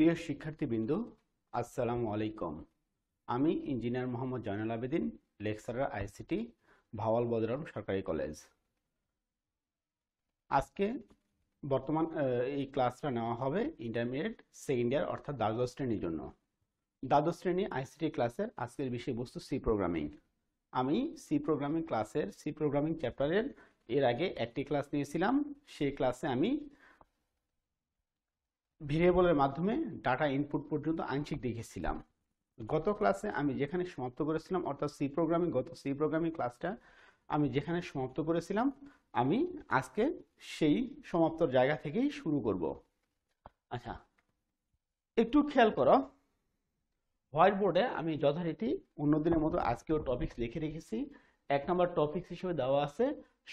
প্রিয় শিক্ষার্থীবৃন্দ আসসালামু আলাইকুম আমি engineer Mohammad Joynal Abedin lecturer ICT Bhawal Badram সরকারি কলেজ আজকে বর্তমান এই ক্লাসটা নেওয়া হবে ইন্টারমিডিয়েট সেকেন্ড ইয়ার অর্থাৎ দ্বাদশ শ্রেণীর জন্য দ্বাদশ শ্রেণী আইসিটি ক্লাসের আজকের বিষয়বস্তু সি প্রোগ্রামিং আমি সি প্রোগ্রামিং ক্লাসের সি প্রোগ্রামিং চ্যাপ্টারের এর আগে একটি ক্লাস নিয়েছিলাম সেই ক্লাসে আমি ভেরিয়েবলের মাধ্যমে ডাটা ইনপুট পর্যন্ত আংশিক দেখেছিলাম গত ক্লাসে আমি যেখানে সমাপ্ত করেছিলাম অর্থাৎ সি প্রোগ্রামিং গত সি প্রোগ্রামিং ক্লাসটা আমি যেখানে সমাপ্ত করেছিলাম আমি আজকে সেই সমাপ্তর জায়গা থেকেই শুরু করব আচ্ছা একটু খেয়াল করো হোয়াইট বোর্ডে আমি যথারীতি অন্যদিনের মতো আজকেও টপিক্স লিখে রেখেছি এক নম্বর টপিক্স হিসেবে দেওয়া আছে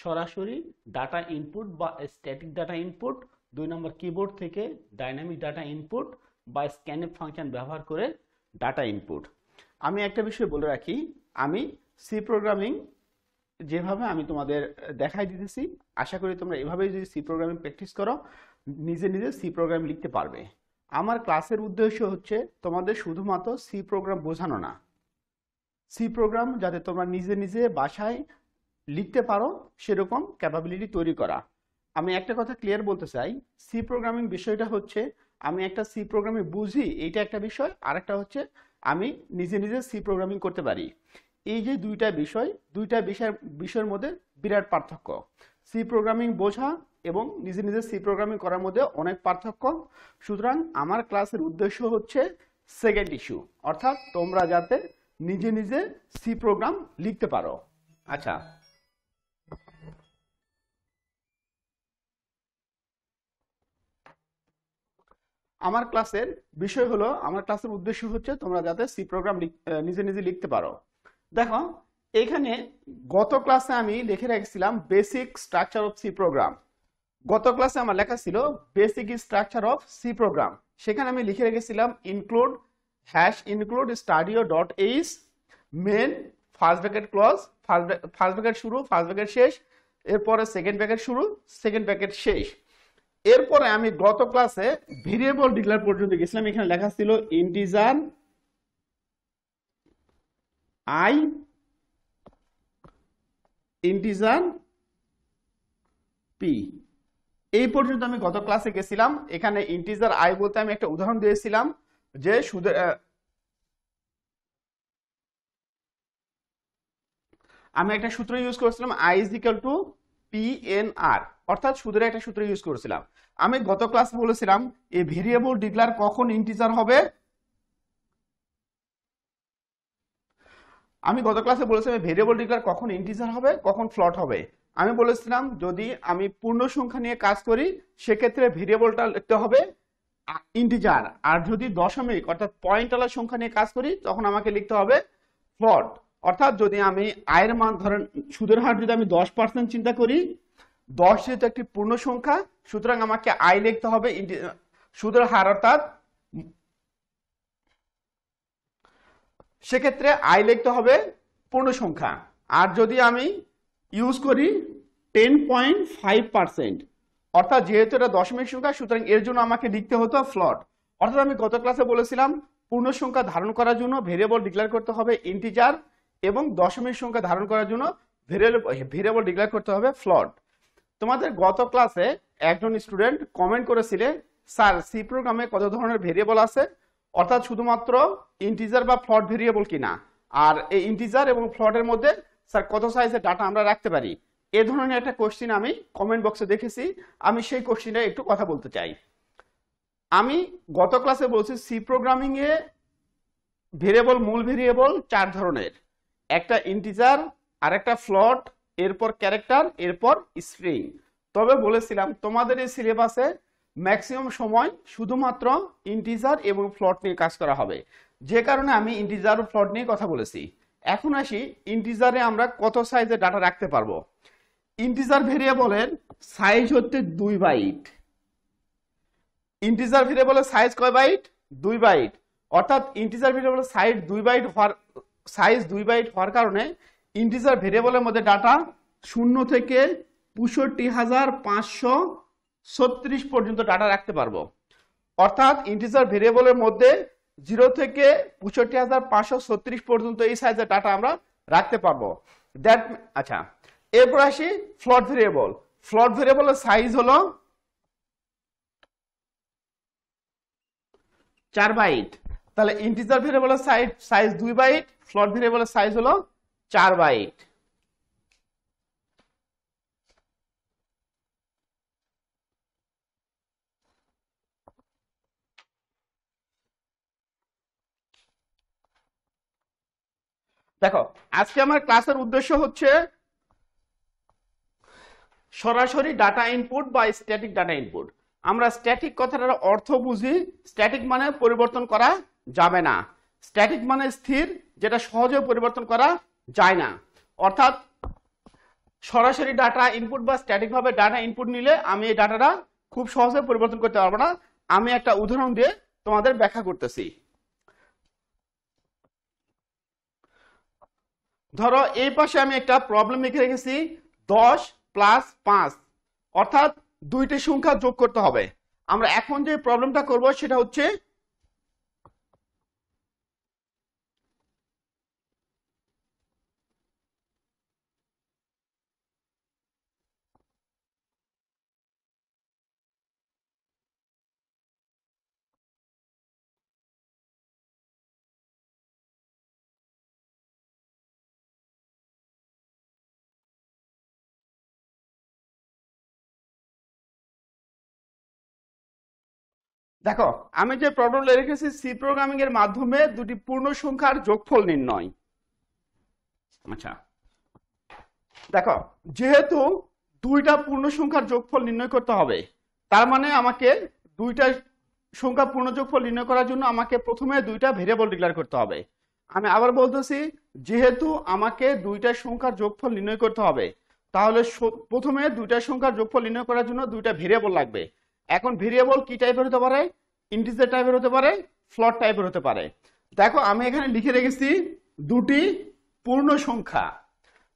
সরাসরি ডাটা ইনপুট বা স্ট্যাটিক ডাটা ইনপুট দুই নম্বর কিবোর্ড থেকে ডাইনামিক ডাটা ইনপুট বা স্ক্যানএপ ফাংশন ব্যবহার করে ডাটা ইনপুট আমি একটা বিষয় বলে রাখি আমি সি প্রোগ্রামিং যেভাবে আমি তোমাদের দেখাই দিতেছি আশা করি তোমরা এভাবে যদি সি প্রোগ্রামিং প্র্যাকটিস করো নিজে নিজে সি প্রোগ্রাম লিখতে পারবে আমার ক্লাসের উদ্দেশ্য হচ্ছে তোমাদের শুধুমাত্র সি প্রোগ্রাম বোঝানো না সি প্রোগ্রাম যাতে তোমরা নিজে নিজে বাসায় লিখতে পারো সেরকম ক্যাপাবিলিটি তৈরি করা আমি একটা কথা ক্লিয়ার বলতে চাই সি প্রোগ্রামিং বিষয়টা হচ্ছে আমি একটা সি প্রোগ্রামে বুঝি এইটা একটা বিষয় আর একটা হচ্ছে আমি নিজে নিজে সি প্রোগ্রামিং করতে পারি এই যে দুইটা বিষয় দুইটা বিষয়ের বিষয়ের মধ্যে বিরাট পার্থক্য সি প্রোগ্রামিং বোঝা এবং নিজে নিজে সি প্রোগ্রামিং করার মধ্যে অনেক পার্থক্য সুতরাং আমার ক্লাসের উদ্দেশ্য হচ্ছে সেকেন্ড ইস্যু অর্থাৎ তোমরা যাতে নিজে নিজে সি প্রোগ্রাম লিখতে পারো আচ্ছা আমার ক্লাসের বিষয় হলো আমার ক্লাসের উদ্দেশ্য হচ্ছে তোমরা যাতে সি প্রোগ্রাম নিজে নিজে লিখতে পারো দেখো এখানে গত ক্লাসে আমি লিখে রেখেছিলাম basic structure of C program গত ক্লাসে আমার লেখা ছিল basic structure of C program সেখানে আমি লিখে রেখেছিলাম include hash include stdio dot h main first bracket close first first bracket শুরু ফার্স্ট ব্যাকেট শেষ এরপরে সেকেন্ড ব্যাকেট শুরু সেকেন্ড ব্যাকেট শেষ এরপরে আমি গত ক্লাসে ভেরিয়েবল ডিক্লার পর্যন্ত গেছিলাম এখানে লেখা ছিল ইন্টিজার আই ইন্টিজার পি এই পর্যন্ত আমি গত ক্লাসে গেছিলাম এখানে ইন্টিজার আই বলতে আমি একটা উদাহরণ দিয়েছিলাম যে সুদের আমি একটা সূত্র ইউজ করেছিলাম I is equal to P N R অর্থাৎ সুদের একটা সূত্র ইউজ করেছিলাম আমি গত ক্লাস বলেছিলাম এই ভেরিয়েবল ডিক্লার কখন ইন্টিজার হবে আমি গত ক্লাসে বলেছিলাম ভেরিয়েবল ডিক্লার কখন ইন্টিজার হবে কখন ফ্লট হবে আমি বলেছিলাম যদি আমি পূর্ণ সংখ্যা নিয়ে কাজ করি সেক্ষেত্রে ভেরিয়েবলটা লিখতে হবে ইন্টিজার আর যদি দশমিক অর্থাৎ পয়েন্টওয়ালা সংখ্যা নিয়ে কাজ করি তখন আমাকে লিখতে হবে ফ্লট অর্থাৎ যদি আমি আয়ের মান ধরেন সুদের হার যদি আমি দশ পার্সেন্ট চিন্তা করি দশ যেহেতু একটি পূর্ণ সংখ্যা সুতরাং আমাকে আই লিখতে হবে সুদের হার অর্থাৎ সেক্ষেত্রে আই লিখতে হবে পূর্ণ সংখ্যা আর যদি আমি ইউজ করি টেন পয়েন্ট ফাইভ পার্সেন্ট অর্থাৎ যেহেতু এটা দশমিক সংখ্যা সুতরাং এর জন্য আমাকে লিখতে হতো ফ্লট অর্থাৎ আমি গত ক্লাসে বলেছিলাম পূর্ণ সংখ্যা ধারণ করার জন্য ভেরিয়েবল ডিক্লেয়ার করতে হবে ইন্টিজার এবং দশমিক সংখ্যা ধারণ করার জন্য ভেরিয়েবল ভেরিয়েবল ডিক্লেয়ার করতে হবে ফ্লট তোমাদের গত ক্লাসে একজন স্টুডেন্ট কমেন্ট করেছিলে স্যার সি প্রোগ্রামে কত ধরনের ভেরিয়েবল আছে অর্থাৎ শুধুমাত্র ইন্টিজার বা ফ্লট ভেরিয়েবল কিনা আর এই ইন্টিজার এবং ফ্লটের মধ্যে স্যার কত সাইজের ডাটা আমরা রাখতে পারি এ ধরনের একটা কোশ্চিন আমি কমেন্ট বক্সে দেখেছি আমি সেই কোশ্চিনে একটু কথা বলতে চাই আমি গত ক্লাসে বলছি সি প্রোগ্রামিংয়ে ভেরিয়েবল মূল ভেরিয়েবল চার ধরনের একটা ইন্টিজার আর একটা ফ্লট এরপর ক্যারেক্টার এরপর স্প্রিং তবে বলেছিলাম তোমাদের এই সিলেবাসে ম্যাক্সিমাম সময় শুধুমাত্র ইন্টিজার এবং ফ্লট নিয়ে কাজ করা হবে যে কারণে আমি ইন্টিজার ও ফ্লট নিয়ে কথা বলেছি এখন আসি ইন্টিজারে আমরা কত সাইজের ডাটা রাখতে পারবো ইন্টিজার ভেরিয়েবলের সাইজ হচ্ছে দুই বাইট ইন্টিজার ভেরিয়েবলের সাইজ কয় বাইট দুই বাইট অর্থাৎ ইন্টিজার ভেরিয়েবলের সাইজ দুই বাইট হওয়ার সাইজ দুই বাইট হওয়ার কারণে ইন্টিজার ভেরিয়েবলের মধ্যে ডাটা শূন্য থেকে পঁয়ষট্টি হাজার পাঁচশো পর্যন্ত ডাটা রাখতে পারবো অর্থাৎ ইন্টিজার ভেরিয়েবলের মধ্যে জিরো থেকে পঁয়ষট্টি হাজার পাঁচশো ছত্রিশ পর্যন্ত এই সাইজের ডাটা আমরা রাখতে পারবো দ্যাট আচ্ছা এরপর আসি ফ্লট ভেরিয়েবল ফ্লট ভেরিয়েবলের সাইজ হলো চার বাইট তাহলে ইন্টিজার ভেরিয়েবলের সাইজ সাইজ দুই বাইট ফ্লট ভেরিয়েবলের সাইজ হলো চার বাইট দেখো আজকে আমার ক্লাসের উদ্দেশ্য হচ্ছে সরাসরি ডাটা ইনপুট বা স্ট্যাটিক ডাটা ইনপুট আমরা স্ট্যাটিক কথাটার অর্থ বুঝি স্ট্যাটিক মানে পরিবর্তন করা যাবে না স্ট্যাটিক মানে স্থির যেটা সহজে পরিবর্তন করা যায় না অর্থাৎ সরাসরি ডাটা ইনপুট বা ভাবে ডাটা ইনপুট নিলে আমি এই ডাটাটা খুব সহজে পরিবর্তন করতে পারবো না আমি একটা উদাহরণ দিয়ে তোমাদের ব্যাখ্যা করতেছি ধরো এই পাশে আমি একটা প্রবলেম লিখে রেখেছি দশ প্লাস পাঁচ অর্থাৎ দুইটি সংখ্যা যোগ করতে হবে আমরা এখন যে প্রবলেমটা করব সেটা হচ্ছে দেখো আমি যে প্রবলেমটা রেখেছি সি প্রোগ্রামিং এর মাধ্যমে দুটি পূর্ণ সংখ্যার যোগফল নির্ণয় আচ্ছা দেখো যেহেতু দুইটা পূর্ণ সংখ্যার যোগফল নির্ণয় করতে হবে তার মানে আমাকে দুইটা সংখ্যা পূর্ণ যোগফল নির্ণয় করার জন্য আমাকে প্রথমে দুইটা ভেরিয়েবল ডিক্লেয়ার করতে হবে আমি আবার বলতেছি যেহেতু আমাকে দুইটা সংখ্যার যোগফল নির্ণয় করতে হবে তাহলে প্রথমে দুইটা সংখ্যার যোগফল নির্ণয় করার জন্য দুইটা ভেরিয়েবল লাগবে এখন ভেরিয়েবল কি টাইপের হতে পারে ইন্টিজার টাইপের হতে পারে ফ্লট টাইপের হতে পারে দেখো আমি এখানে লিখে রেখেছি দুটি পূর্ণ সংখ্যা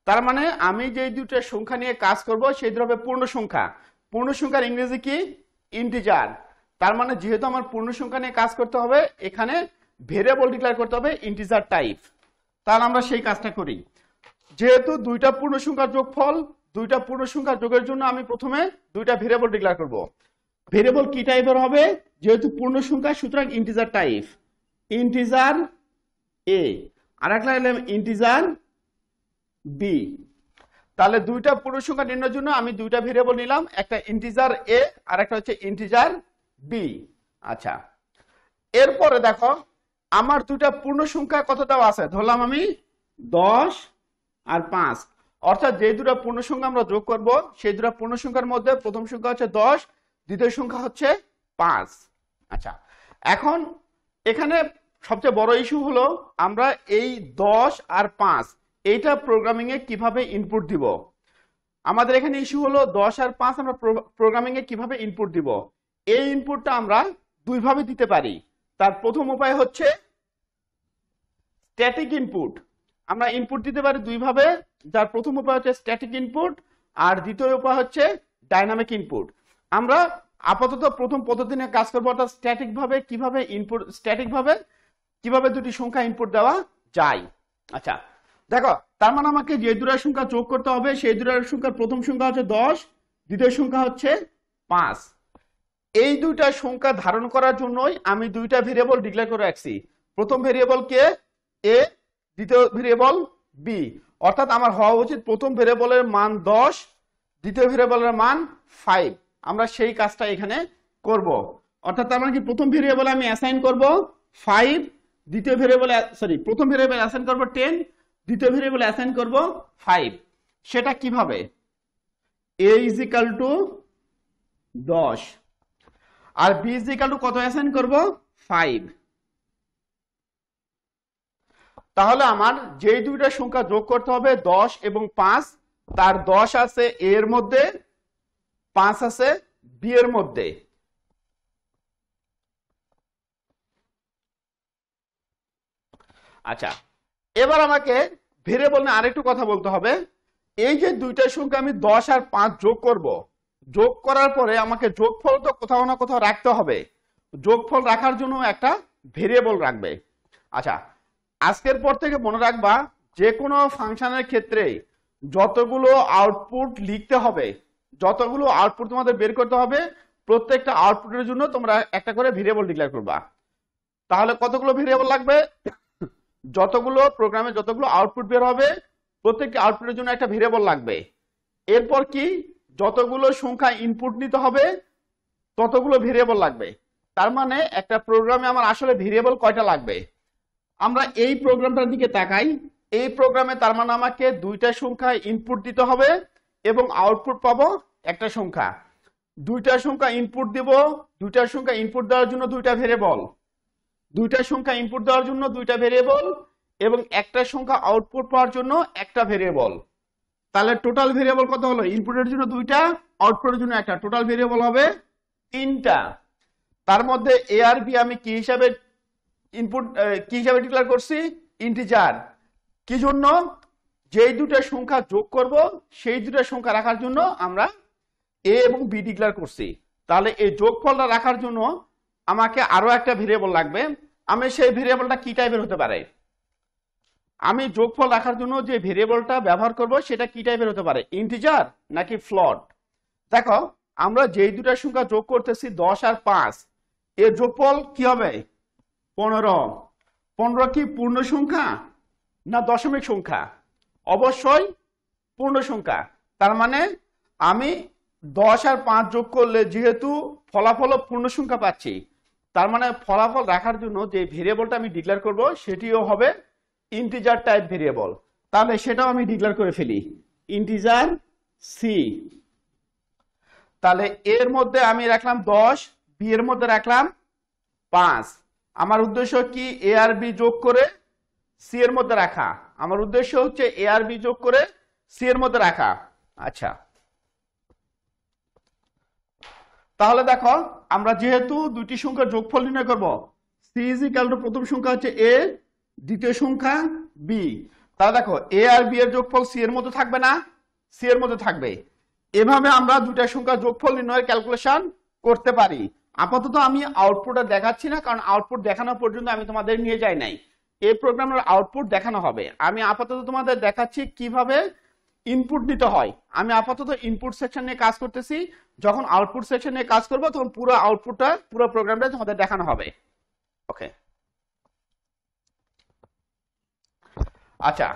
তার মানে আমি যে দুটো সংখ্যা নিয়ে কাজ করব সেই হবে পূর্ণ সংখ্যা পূর্ণ সংখ্যার ইংরেজি কি ইন্টিজার তার মানে যেহেতু আমার পূর্ণ সংখ্যা নিয়ে কাজ করতে হবে এখানে ভেরিয়েবল ডিক্লেয়ার করতে হবে ইন্টিজার টাইপ তাহলে আমরা সেই কাজটা করি যেহেতু দুইটা পূর্ণ সংখ্যার যোগফল দুইটা পূর্ণ সংখ্যার যোগের জন্য আমি প্রথমে দুইটা ভেরিয়েবল ডিক্লেয়ার করব ভেরিয়েবল কি টাইপের হবে যেহেতু পূর্ণ সংখ্যা সুতরাং ইন্টিজার টাইপ ইন্টিজার এ আর একটা নিলাম ইন্টিজার বি তাহলে দুইটা পূর্ণ সংখ্যা নির্ণয়ের জন্য আমি দুইটা ভেরিয়েবল নিলাম একটা ইন্টিজার এ আর একটা হচ্ছে ইন্টিজার বি আচ্ছা এরপরে দেখো আমার দুইটা পূর্ণ সংখ্যা কতটাও আছে ধরলাম আমি দশ আর পাঁচ অর্থাৎ যে দুটা পূর্ণ সংখ্যা আমরা যোগ করব সেই দুটা পূর্ণ সংখ্যার মধ্যে প্রথম সংখ্যা হচ্ছে দশ দ্বিতীয় সংখ্যা হচ্ছে পাঁচ আচ্ছা এখন এখানে সবচেয়ে বড় ইস্যু হলো আমরা এই দশ আর পাঁচ এইটা প্রোগ্রামিংয়ে কিভাবে ইনপুট দিব আমাদের এখানে ইস্যু হলো দশ আর পাঁচ আমরা প্রোগ্রামিংয়ে কিভাবে ইনপুট দিব এই ইনপুটটা আমরা দুইভাবে দিতে পারি তার প্রথম উপায় হচ্ছে স্ট্যাটিক ইনপুট আমরা ইনপুট দিতে পারি দুইভাবে যার প্রথম উপায় হচ্ছে স্ট্যাটিক ইনপুট আর দ্বিতীয় উপায় হচ্ছে ডাইনামিক ইনপুট আমরা আপাতত প্রথম পদ্ধতি নিয়ে কাজ করবো অর্থাৎ স্ট্যাটিক ভাবে কিভাবে ইনপুট স্ট্যাটিক ভাবে কিভাবে দুটি সংখ্যা ইনপুট দেওয়া যায় আচ্ছা দেখো তার মানে আমাকে যে দূরের সংখ্যা যোগ করতে হবে সেই দূরের সংখ্যার প্রথম সংখ্যা হচ্ছে দশ দ্বিতীয় সংখ্যা হচ্ছে পাঁচ এই দুইটা সংখ্যা ধারণ করার জন্যই আমি দুইটা ভেরিয়েবল ডিক্লেয়ার করে রাখছি প্রথম ভেরিয়েবল কে এ দ্বিতীয় ভেরিয়েবল বি অর্থাৎ আমার হওয়া উচিত প্রথম ভেরিয়েবলের মান দশ দ্বিতীয় ভেরিয়েবলের মান ফাইভ আমরা সেই কাজটা এখানে করব। অর্থাৎ তার মানে কি প্রথম ভেরিয়েবলে আমি অ্যাসাইন করব ফাইভ দ্বিতীয় ভেরিয়েবলে সরি প্রথম ভেরিয়েবল অ্যাসাইন করব টেন দ্বিতীয় ভেরিয়েবলে অ্যাসাইন করব ফাইভ সেটা কিভাবে এ ইজ ইকাল টু দশ আর বি ইজ ইকাল টু কত অ্যাসাইন করব ফাইভ তাহলে আমার যেই দুইটা সংখ্যা যোগ করতে হবে দশ এবং পাঁচ তার দশ আছে এর মধ্যে পাঁচ আছে বি এর মধ্যে আচ্ছা এবার আমাকে বল নিয়ে আরেকটু কথা বলতে হবে এই যে দুইটা সংখ্যা আমি দশ আর পাঁচ যোগ করব যোগ করার পরে আমাকে যোগফল তো কোথাও না কোথাও রাখতে হবে যোগফল রাখার জন্য একটা ভেরিয়েবল রাখবে আচ্ছা আজকের পর থেকে মনে রাখবা যে কোনো ফাংশনের ক্ষেত্রে যতগুলো আউটপুট লিখতে হবে যতগুলো আউটপুট তোমাদের বের করতে হবে প্রত্যেকটা আউটপুটের জন্য তোমরা একটা করে ভেরিয়েবল ডিক্লেয়ার করবা তাহলে কতগুলো ভেরিয়েবল লাগবে যতগুলো প্রোগ্রামে যতগুলো আউটপুট বের হবে প্রত্যেকটি আউটপুটের জন্য একটা ভেরিয়েবল লাগবে এরপর কি যতগুলো সংখ্যা ইনপুট নিতে হবে ততগুলো ভেরিয়েবল লাগবে তার মানে একটা প্রোগ্রামে আমার আসলে ভেরিয়েবল কয়টা লাগবে আমরা এই প্রোগ্রামটার দিকে তাকাই এই প্রোগ্রামে তার মানে আমাকে দুইটা সংখ্যা ইনপুট দিতে হবে এবং আউটপুট পাবো একটা সংখ্যা দুইটা সংখ্যা ইনপুট দিব দুইটার সংখ্যা ইনপুট দেওয়ার জন্য দুইটা ভেরিয়েবল দুইটা সংখ্যা ইনপুট দেওয়ার জন্য দুইটা ভেরিয়েবল এবং একটা সংখ্যা আউটপুট পাওয়ার জন্য একটা ভেরিয়েবল তাহলে টোটাল ভেরিয়েবল কত হলো ইনপুটের জন্য দুইটা আউটপুটের জন্য একটা টোটাল ভেরিয়েবল হবে তিনটা তার মধ্যে এ আর বি আমি কি হিসাবে ইনপুট কি হিসাবে ডিক্লেয়ার করছি ইন্টিজার কি জন্য যেই দুটা সংখ্যা যোগ করব সেই দুটা সংখ্যা রাখার জন্য আমরা এ এবং বি ডিক্লেয়ার করছি তাহলে এই যোগফলটা রাখার জন্য আমাকে আরো একটা ভেরিয়েবল লাগবে আমি সেই ভেরিয়েবলটা কি টাইপের হতে পারে আমি যোগফল রাখার জন্য যে ভেরিয়েবলটা ব্যবহার করব সেটা কি টাইপের হতে পারে ইন্টিজার নাকি ফ্লট দেখো আমরা যেই দুটা সংখ্যা যোগ করতেছি দশ আর পাঁচ এর যোগফল কি হবে পনেরো পনেরো কি পূর্ণ সংখ্যা না দশমিক সংখ্যা অবশ্যই পূর্ণ সংখ্যা তার মানে আমি দশ আর পাঁচ যোগ করলে যেহেতু ফলাফল পূর্ণ সংখ্যা পাচ্ছি তার মানে ফলাফল রাখার জন্য যে ভেরিয়েবলটা আমি ডিক্লেয়ার করব সেটিও হবে ইন্টিজার টাইপ ভেরিয়েবল তাহলে সেটাও আমি ডিক্লেয়ার করে ফেলি ইন্টিজার সি তাহলে এর মধ্যে আমি রাখলাম দশ বি এর মধ্যে রাখলাম পাঁচ আমার উদ্দেশ্য কি এ আর বি যোগ করে সি এর মধ্যে রাখা আমার উদ্দেশ্য হচ্ছে এ আর বি যোগ করে সি এর মধ্যে রাখা আচ্ছা তাহলে দেখো আমরা যেহেতু দুইটি সংখ্যা যোগফল নির্ণয় করবো সি ইজ ইকাল টু প্রথম সংখ্যা হচ্ছে এ দ্বিতীয় সংখ্যা বি তাহলে দেখো এ আর বি এর যোগফল সি এর মধ্যে থাকবে না সি এর মধ্যে থাকবে এভাবে আমরা দুইটা সংখ্যা যোগফল নির্ণয়ের ক্যালকুলেশন করতে পারি আপাতত আমি আউটপুটটা দেখাচ্ছি না কারণ আউটপুট দেখানো পর্যন্ত আমি তোমাদের নিয়ে যাই নাই এই প্রোগ্রামের আউটপুট দেখানো হবে আমি আপাতত তোমাদের দেখাচ্ছি কিভাবে ইনপুট দিতে হয় আমি আপাতত ইনপুট সেকশন নিয়ে কাজ করতেছি যখন আউটপুট সেকশন নিয়ে কাজ করব তখন পুরো আউটপুটটা পুরো প্রোগ্রামটা তোমাদের দেখানো হবে ওকে আচ্ছা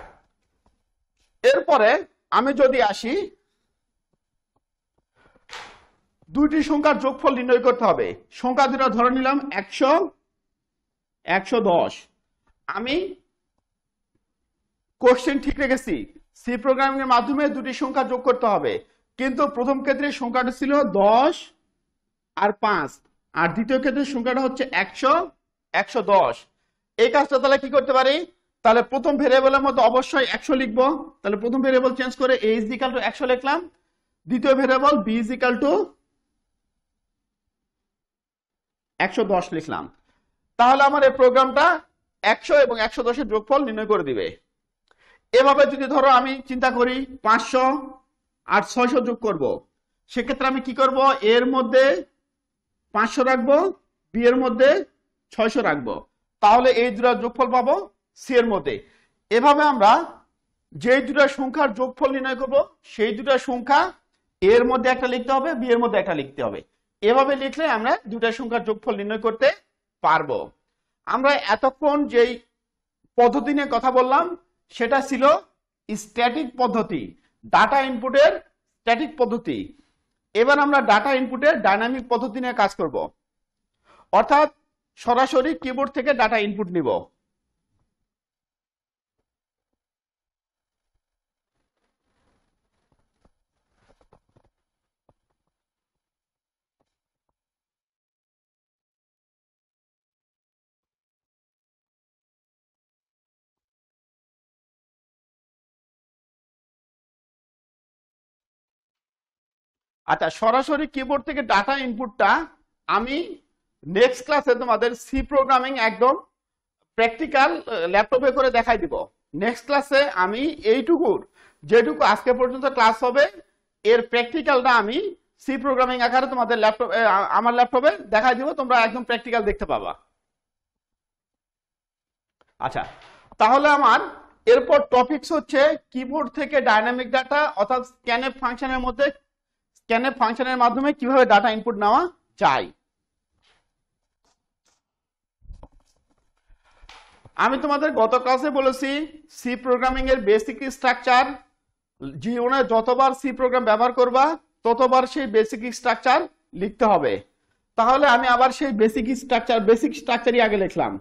এরপরে আমি যদি আসি দুইটি সংখ্যার যোগফল নির্ণয় করতে হবে সংখ্যা দুটো ধরে নিলাম একশো একশো দশ আমি কোশ্চেন ঠিক রেখেছি সি প্রোগ্রামিং এর মাধ্যমে দুটি সংখ্যা যোগ করতে হবে কিন্তু প্রথম ক্ষেত্রে সংখ্যাটা ছিল দশ আর পাঁচ আর দ্বিতীয় ক্ষেত্রে সংখ্যাটা হচ্ছে একশো একশো দশ এই কাজটা তাহলে কি করতে পারি তাহলে প্রথম ভেরিয়েবলের মধ্যে অবশ্যই একশো লিখবো তাহলে প্রথম ভেরিয়েবল চেঞ্জ করে এ ইজ টু একশো লিখলাম দ্বিতীয় ভেরিয়েবল বি ইজ টু একশো দশ লিখলাম তাহলে আমার এই প্রোগ্রামটা একশো এবং একশো দশের যোগফল নির্ণয় করে দিবে এভাবে যদি ধরো আমি চিন্তা করি পাঁচশো আর ছয়শো যোগ করব। সেক্ষেত্রে আমি কি করব এর মধ্যে পাঁচশো রাখবো বি এর মধ্যে ছয়শো রাখবো তাহলে এই দুটা যোগফল পাবো সি এর মধ্যে এভাবে আমরা যে দুটা সংখ্যার যোগফল নির্ণয় করব সেই দুটা সংখ্যা এর মধ্যে একটা লিখতে হবে বি এর মধ্যে একটা লিখতে হবে এভাবে লিখলে আমরা দুটা সংখ্যার যোগফল নির্ণয় করতে পারবো আমরা এতক্ষণ যেই পদ্ধতি নিয়ে কথা বললাম সেটা ছিল স্ট্যাটিক পদ্ধতি ডাটা ইনপুটের স্ট্যাটিক পদ্ধতি এবার আমরা ডাটা ইনপুটের ডাইনামিক পদ্ধতি নিয়ে কাজ করব অর্থাৎ সরাসরি কিবোর্ড থেকে ডাটা ইনপুট নিব আচ্ছা সরাসরি কিবোর্ড থেকে ডাটা ইনপুটটা আমি নেক্সট ক্লাসে তোমাদের সি প্রোগ্রামিং একদম প্র্যাকটিক্যাল ল্যাপটপে করে দেখাই দিব নেক্সট ক্লাসে আমি এইটুকুর যেটুকু আজকে পর্যন্ত ক্লাস হবে এর প্র্যাকটিক্যালটা আমি সি প্রোগ্রামিং আকারে তোমাদের ল্যাপটপ আমার ল্যাপটপে দেখাই দিব তোমরা একদম প্র্যাকটিক্যাল দেখতে পাবা আচ্ছা তাহলে আমার এরপর টপিকস হচ্ছে কিবোর্ড থেকে ডাইনামিক ডাটা অর্থাৎ স্ক্যানএফ ফাংশনের মধ্যে কেন ফাংশনের মাধ্যমে কিভাবে ডাটা ইনপুট নেওয়া যায় আমি তোমাদের গত ক্লাসে বলেছি সি প্রোগ্রামিং এর বেসিক স্ট্রাকচার জীবনে যতবার সি প্রোগ্রাম ব্যবহার করবা ততবার সেই বেসিক স্ট্রাকচার লিখতে হবে তাহলে আমি আবার সেই বেসিক স্ট্রাকচার বেসিক স্ট্রাকচারই আগে লিখলাম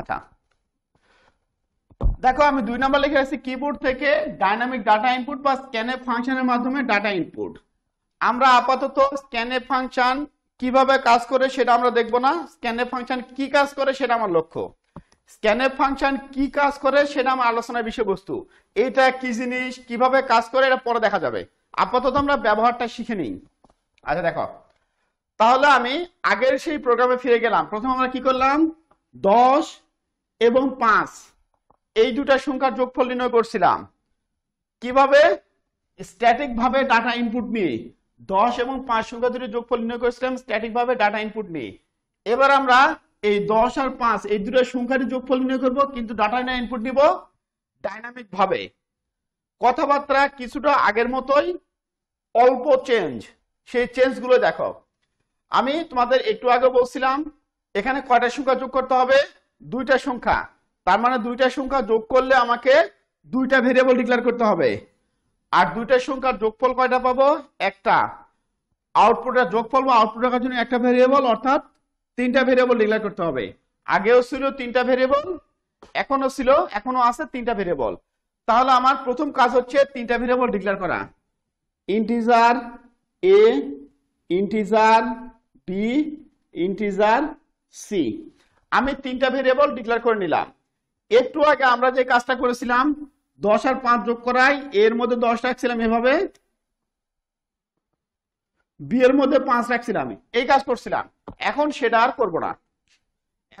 আচ্ছা দেখো আমি দুই নাম্বার লিখে রাখছি কিবোর্ড থেকে ডাইনামিক ডাটা ইনপুট বা স্ক্যানএফ ফাংশনের মাধ্যমে ডাটা ইনপুট আমরা আপাতত স্ক্যানএফ ফাংশন কিভাবে কাজ করে সেটা আমরা দেখব না স্ক্যানএফ ফাংশন কি কাজ করে সেটা আমার লক্ষ্য স্ক্যানএফ ফাংশন কি কাজ করে সেটা আমার আলোচনার বিষয়বস্তু এটা কি জিনিস কিভাবে কাজ করে এটা পরে দেখা যাবে আপাতত আমরা ব্যবহারটা শিখে নিই আচ্ছা দেখো তাহলে আমি আগের সেই প্রোগ্রামে ফিরে গেলাম প্রথম আমরা কি করলাম দশ এবং পাঁচ এই দুটা সংখ্যার যোগফল নির্ণয় করছিলাম কিভাবে স্ট্যাটিক ভাবে ডাটা ইনপুট নিয়ে দশ এবং পাঁচ সংখ্যা দুটো যোগফল নির্ণয় করেছিলাম স্ট্যাটিক ভাবে ডাটা ইনপুট নিয়ে এবার আমরা এই দশ আর পাঁচ এই দুটো সংখ্যার যোগফল নির্ণয় করব কিন্তু ডাটা না ইনপুট নিব ডাইনামিক ভাবে কথাবার্তা কিছুটা আগের মতোই অল্প চেঞ্জ সেই চেঞ্জগুলো দেখো আমি তোমাদের একটু আগে বলছিলাম এখানে কয়টা সংখ্যা যোগ করতে হবে দুইটা সংখ্যা তার মানে দুইটা সংখ্যা যোগ করলে আমাকে দুইটা ভেরিয়েবল ডিক্লেয়ার করতে হবে আর দুইটা সংখ্যার যোগফল কয়টা পাবো একটা আউটপুটের যোগফল বা আউটপুট রাখার জন্য একটা ভেরিয়েবল অর্থাৎ তিনটা ভেরিয়েবল ডিক্লেয়ার করতে হবে আগেও ছিল তিনটা ভেরিয়েবল এখনো ছিল এখনো আছে তিনটা ভেরিয়েবল তাহলে আমার প্রথম কাজ হচ্ছে তিনটা ভেরিয়েবল ডিক্লেয়ার করা integer A integer B integer C আমি তিনটা ভেরিয়েবল ডিক্লেয়ার করে নিলাম একটু আগে আমরা যে কাজটা করেছিলাম দশ আর পাঁচ যোগ করাই এর মধ্যে দশ রাখছিলাম এভাবে বিয়ের মধ্যে পাঁচ রাখছিলাম এই কাজ করছিলাম এখন সেটা আর করবো না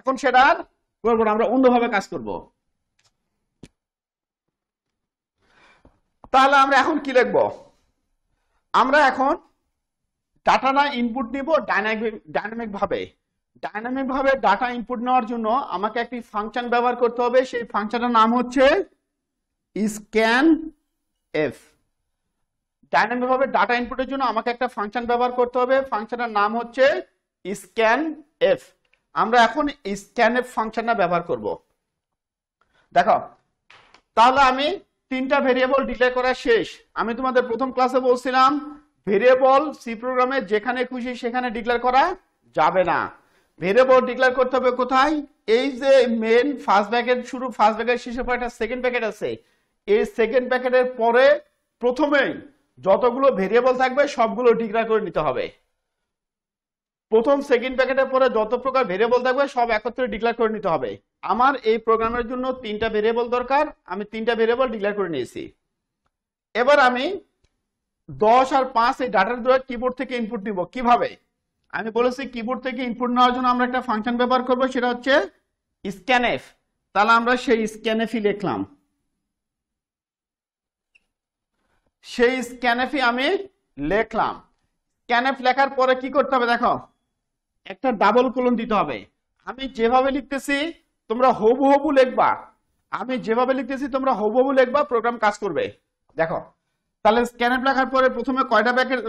এখন সেটা আর করবো না আমরা অন্যভাবে কাজ করব তাহলে আমরা এখন কি লিখব আমরা এখন ডাটা না ইনপুট নিব ডাইনামিক ডাইনামিক ভাবে ভাবে ডাটা ইনপুট নেওয়ার জন্য আমাকে একটি ফাংশন ব্যবহার করতে হবে সেই ফাংশনটার নাম হচ্ছে স্ক্যান এফ ডাইনামিকভাবে ডাটা ইনপুটের জন্য আমাকে একটা ফাংশন ব্যবহার করতে হবে ফাংশনের নাম হচ্ছে স্ক্যান এফ আমরা এখন স্ক্যান এফ ফাংশনটা ব্যবহার করব দেখো তাহলে আমি তিনটা ভেরিয়েবল ডিক্লেয়ার করা শেষ আমি তোমাদের প্রথম ক্লাসে বলছিলাম ভেরিয়েবল সি প্রোগ্রামে যেখানে খুশি সেখানে ডিক্লেয়ার করা যাবে না ভেরিয়েবল ডিক্লেয়ার করতে হবে কোথায় এই যে মেন ফার্স্ট প্যাকেট শুরু ফার্স্ট প্যাকেট শেষে পর একটা সেকেন্ড প্যাকেট আছে এই সেকেন্ড প্যাকেটের পরে প্রথমেই যতগুলো ভেরিয়েবল থাকবে সবগুলো ডিক্লেয়ার করে নিতে হবে প্রথম সেকেন্ড প্যাকেটের পরে যত প্রকার ভেরিয়েবল থাকবে সব একত্রে ডিক্লেয়ার করে নিতে হবে আমার এই প্রোগ্রামের জন্য তিনটা ভেরিয়েবল দরকার আমি তিনটা ভেরিয়েবল ডিক্লেয়ার করে নিয়েছি এবার আমি দশ আর পাঁচ এই ডাটার দ্বারা কিবোর্ড থেকে ইনপুট নিব কিভাবে আমি বলেছি কিবোর্ড থেকে ইনপুট নেওয়ার জন্য আমরা একটা ফাংশন ব্যবহার করবো সেটা হচ্ছে স্ক্যানএফ তাহলে আমরা সেই স্ক্যানএফই লিখলাম সেই স্ক্যানএফই আমি লিখলাম স্ক্যানএফ লেখার পরে কি করতে হবে দেখো একটা ডাবল কোলন দিতে হবে আমি যেভাবে লিখতেছি তোমরা হবু হবু লিখবা আমি যেভাবে লিখতেছি তোমরা হবু হবু লিখবা প্রোগ্রাম কাজ করবে দেখো তাহলে স্ক্যানএফ লেখার পরে প্রথমে কয়টা ব্যাকের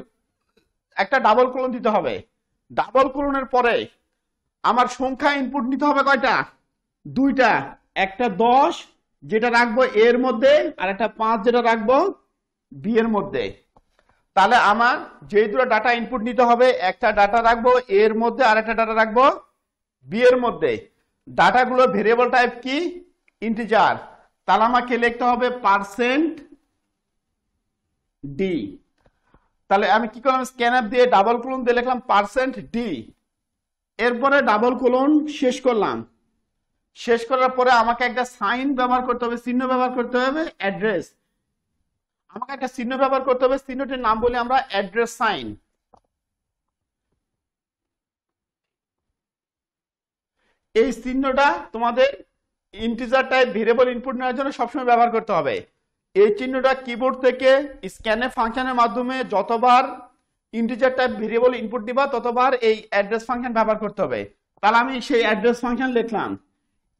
একটা ডাবল কোলন দিতে হবে ডাবল কোলনের পরে আমার সংখ্যা ইনপুট নিতে হবে কয়টা দুইটা একটা দশ যেটা রাখবো এর মধ্যে আর একটা পাঁচ যেটা রাখবো বি এর মধ্যে তাহলে আমার যে দুটো ডাটা ইনপুট নিতে হবে একটা ডাটা রাখবো এর মধ্যে আর একটা ডাটা রাখবো বি এর মধ্যে ডাটাগুলো ভেরিয়েবল টাইপ কি ইন্টিজার তাহলে আমাকে লিখতে হবে পার্সেন্ট ডি তাহলে আমি কি করলাম স্ক্যানার দিয়ে ডাবল কোলন দিয়ে লিখলাম পার্সেন্ট ডি এরপরে ডাবল কোলন শেষ করলাম শেষ করার পরে আমাকে একটা সাইন ব্যবহার করতে হবে চিহ্ন ব্যবহার করতে হবে অ্যাড্রেস আমাকে একটা চিহ্ন ব্যবহার করতে হবে চিহ্নটির নাম বলি আমরা অ্যাড্রেস সাইন এই চিহ্নটা তোমাদের ইন্টিজার টাইপ ভেরিয়েবল ইনপুট নেওয়ার জন্য সবসময় ব্যবহার করতে হবে এই চিহ্নটা কিবোর্ড থেকে স্ক্যানে ফাংশনের মাধ্যমে যতবার ইন্টিজার টাইপ ভেরিয়েবল ইনপুট দিবা ততবার এই অ্যাড্রেস ফাংশন ব্যবহার করতে হবে তাহলে আমি সেই অ্যাড্রেস ফাংশন লিখলাম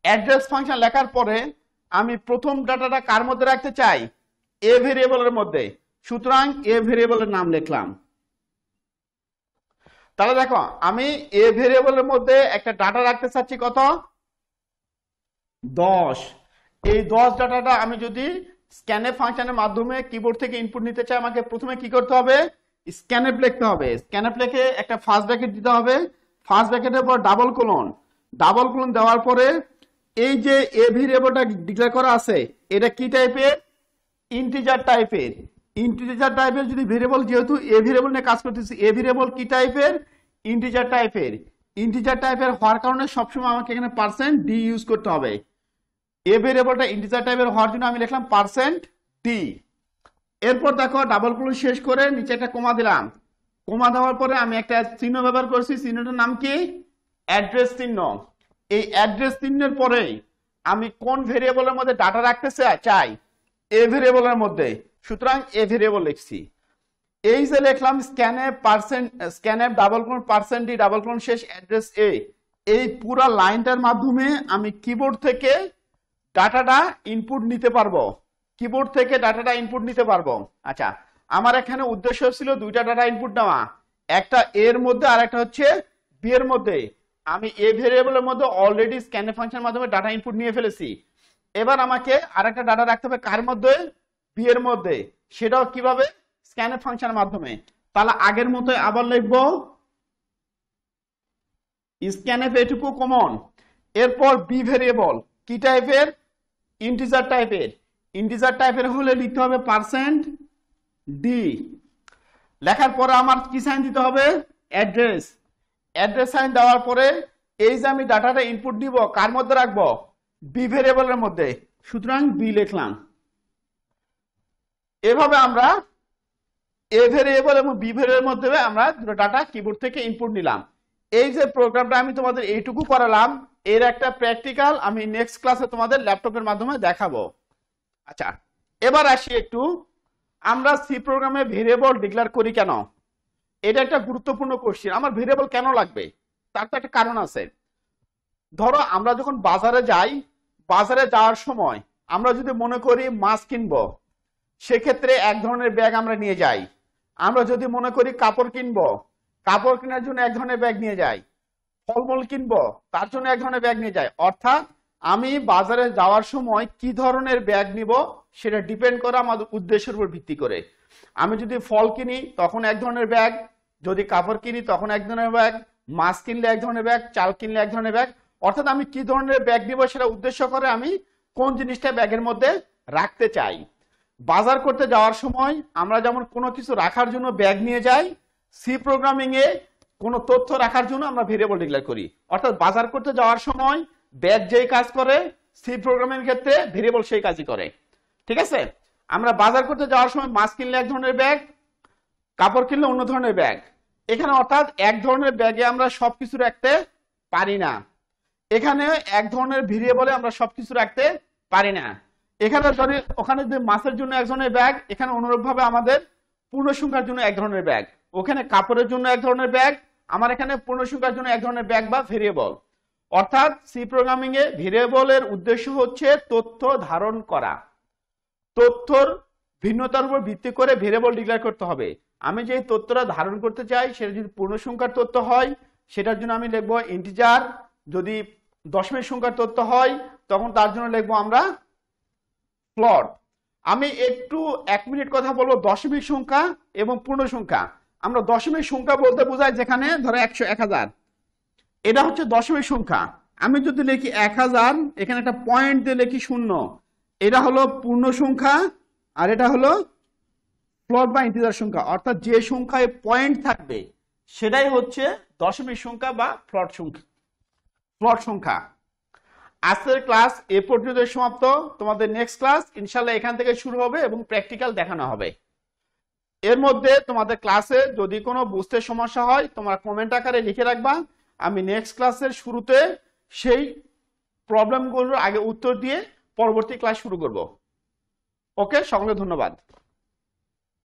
অ্যাড্রেস ফাংশন লেখার পরে আমি প্রথম ডাটাটা কার মধ্যে রাখতে চাই এ ভেরিয়েবলের মধ্যে সুতরাং এ ভেরিয়েবলের নাম লিখলাম তাহলে দেখো আমি এ ভেরিয়েবলের মধ্যে একটা ডাটা রাখতে চাচ্ছি কত দশ এই দশ ডাটাটা আমি যদি স্ক্যানে ফাংশনের মাধ্যমে কিবোর্ড থেকে ইনপুট নিতে চাই আমাকে প্রথমে কি করতে হবে স্ক্যানে লিখতে হবে স্ক্যানে লিখে একটা ফার্স্ট ব্র্যাকেট দিতে হবে ফার্স্ট ব্র্যাকেটের পর ডাবল কোলন ডাবল কোলন দেওয়ার পরে এই যে এ রেবোটা ডিক্লেয়ার করা আছে এটা কি টাইপের ইন্টিজার টাইপের ইন্টিজার টাইপের যদি ভেরিয়েবল যেহেতু এ রেবল নিয়ে কাজ করতেছি এ ভেরিয়েবল কি টাইপের ইন্টিজার টাইপের ইন্টিজার টাইপের হওয়ার কারণে সবসময় আমাকে এখানে পার্সেন্ট ডি ইউজ করতে হবে এ ভেরিয়েবলটা ইন্টিজার টাইপের হওয়ার জন্য আমি লিখলাম পার্সেন্ট টি এরপর দেখো ডাবল ক্লোজ শেষ করে নিচে একটা কমা দিলাম কমা দেওয়ার পরে আমি একটা চিহ্ন ব্যবহার করছি চিহ্নটার নাম কি অ্যাড্রেস চিহ্ন এই অ্যাড্রেস চিহ্নের পরে আমি কোন ভেরিয়েবলের মধ্যে ডাটা রাখতে চাই এ ভেরিয়েবলের মধ্যে সুতরাং এ ভেরিয়েবল লিখছি এই যে লিখলাম scanf percent scanf double colon percent D double colon শেষ অ্যাড্রেস এ এই পুরা লাইনটার মাধ্যমে আমি কিবোর্ড থেকে ডাটাটা ইনপুট নিতে পারবো কিবোর্ড থেকে ডাটাটা ইনপুট নিতে পারবো আচ্ছা আমার এখানে উদ্দেশ্য ছিল দুইটা ডাটা ইনপুট নেওয়া একটা এর মধ্যে আর একটা হচ্ছে বি এর মধ্যে আমি এ ভেরিয়েবলের মধ্যে অলরেডি স্ক্যানে ফাংশনের মাধ্যমে ডাটা ইনপুট নিয়ে ফেলেছি এবার আমাকে আর একটা ডাটা রাখতে হবে কার মধ্যে বি এর মধ্যে সেটাও কিভাবে স্ক্যানে ফাংশনের মাধ্যমে তাহলে আগের মতো আবার লিখব স্ক্যানে এটুকু কমন এরপর বি ভেরিয়েবল কি টাইপের ইন্টিজার টাইপের ইন্টিজার টাইপের হলে লিখতে হবে পার্সেন্ট ডি লেখার পরে আমার কি সাইন দিতে হবে অ্যাড্রেস অ্যাড্রেস সাইন দেওয়ার পরে এই যে আমি ডাটাটা ইনপুট দিব কার মধ্যে রাখবো বি ভেরিয়েবলের মধ্যে সুতরাং বি লিখলাম এভাবে আমরা এ ভেরিয়েবল এবং বি ভেরিয়েবলের মধ্যে আমরা দুটো ডাটা কিবোর্ড থেকে ইনপুট নিলাম এই যে প্রোগ্রামটা আমি তোমাদের এইটুকু করালাম এর একটা প্র্যাকটিক্যাল আমি নেক্সট ক্লাসে তোমাদের ল্যাপটপের মাধ্যমে দেখাবো আচ্ছা এবার আসি একটু আমরা সি প্রোগ্রামে ভেরিয়েবল ডিক্লেয়ার করি কেন এটা একটা গুরুত্বপূর্ণ কোশ্চেন আমার ভেরিয়েবল কেন লাগবে তার তো একটা কারণ আছে ধরো আমরা যখন বাজারে যাই বাজারে যাওয়ার সময় আমরা যদি মনে করি মাছ কিনব সেক্ষেত্রে এক ধরনের ব্যাগ আমরা নিয়ে যাই আমরা যদি মনে করি কাপড় কিনব কাপড় কেনার জন্য এক ধরনের ব্যাগ নিয়ে যাই ফলমূল কিনবো তার জন্য এক ধরনের ব্যাগ নিয়ে যায় অর্থাৎ আমি বাজারে যাওয়ার সময় কি ধরনের ব্যাগ নিব সেটা ডিপেন্ড করে আমাদের উদ্দেশ্যের উপর ভিত্তি করে আমি যদি ফল কিনি তখন এক ধরনের ব্যাগ যদি কাপড় কিনি তখন এক ধরনের ব্যাগ মাছ কিনলে এক ধরনের ব্যাগ চাল কিনলে এক ধরনের ব্যাগ অর্থাৎ আমি কি ধরনের ব্যাগ নিব সেটা উদ্দেশ্য করে আমি কোন জিনিসটা ব্যাগের মধ্যে রাখতে চাই বাজার করতে যাওয়ার সময় আমরা যেমন কোনো কিছু রাখার জন্য ব্যাগ নিয়ে যাই সি প্রোগ্রামিং এ কোনো তথ্য রাখার জন্য আমরা ভেরিয়েবল ডিক্লেয়ার করি অর্থাৎ বাজার করতে যাওয়ার সময় ব্যাগ যেই কাজ করে সি প্রোগ্রামের ক্ষেত্রে ভেরিয়েবল সেই কাজই করে ঠিক আছে আমরা বাজার করতে যাওয়ার সময় মাছ কিনলে এক ধরনের ব্যাগ কাপড় কিনলে অন্য ধরনের ব্যাগ এখানে অর্থাৎ এক ধরনের ব্যাগে আমরা সবকিছু রাখতে পারি না এখানে এক ধরনের ভেরিয়েবলে আমরা সবকিছু রাখতে পারি না এখানে যদি ওখানে যে মাছের জন্য এক ধরনের ব্যাগ এখানে অনুরূপভাবে আমাদের পূর্ণ সংখ্যার জন্য এক ধরনের ব্যাগ ওখানে কাপড়ের জন্য এক ধরনের ব্যাগ আমার এখানে পূর্ণ সংখ্যার জন্য এক ধরনের ব্যাগ বা ভেরিয়েবল অর্থাৎ সি প্রোগ্রামিং এ ভেরিয়েবলের উদ্দেশ্য হচ্ছে তথ্য ধারণ করা তথ্যর ভিন্নতার উপর ভিত্তি করে ভেরিয়েবল ডিক্লেয়ার করতে হবে আমি যে তথ্যটা ধারণ করতে চাই সেটা যদি পূর্ণ সংখ্যার তথ্য হয় সেটার জন্য আমি লিখবো ইন্টিজার যদি দশমিক সংখ্যার তথ্য হয় তখন তার জন্য লিখবো আমরা প্লট আমি একটু এক মিনিট কথা বলবো দশমিক সংখ্যা এবং পূর্ণ সংখ্যা আমরা দশমের সংখ্যা বলতে বোঝাই যেখানে ধরো একশো এক হাজার এটা হচ্ছে দশমের সংখ্যা আমি যদি লিখি এক হাজার এখানে একটা পয়েন্ট দিয়ে লিখি শূন্য এটা হলো পূর্ণ সংখ্যা আর এটা হলো ফ্লট বা ইন্টিজার সংখ্যা অর্থাৎ যে সংখ্যায় পয়েন্ট থাকবে সেটাই হচ্ছে দশমের সংখ্যা বা ফ্লট সংখ্যা ফ্লট সংখ্যা আজকের ক্লাস এ পর্যন্ত সমাপ্ত তোমাদের নেক্সট ক্লাস ইনশাল্লাহ এখান থেকে শুরু হবে এবং প্র্যাকটিক্যাল দেখানো হবে এর মধ্যে তোমাদের ক্লাসে যদি কোনো বুঝতে সমস্যা হয় তোমরা কমেন্ট আকারে লিখে রাখবা আমি নেক্সট ক্লাসের শুরুতে সেই প্রবলেমগুলোর আগে উত্তর দিয়ে পরবর্তী ক্লাস শুরু করব ওকে সকলে ধন্যবাদ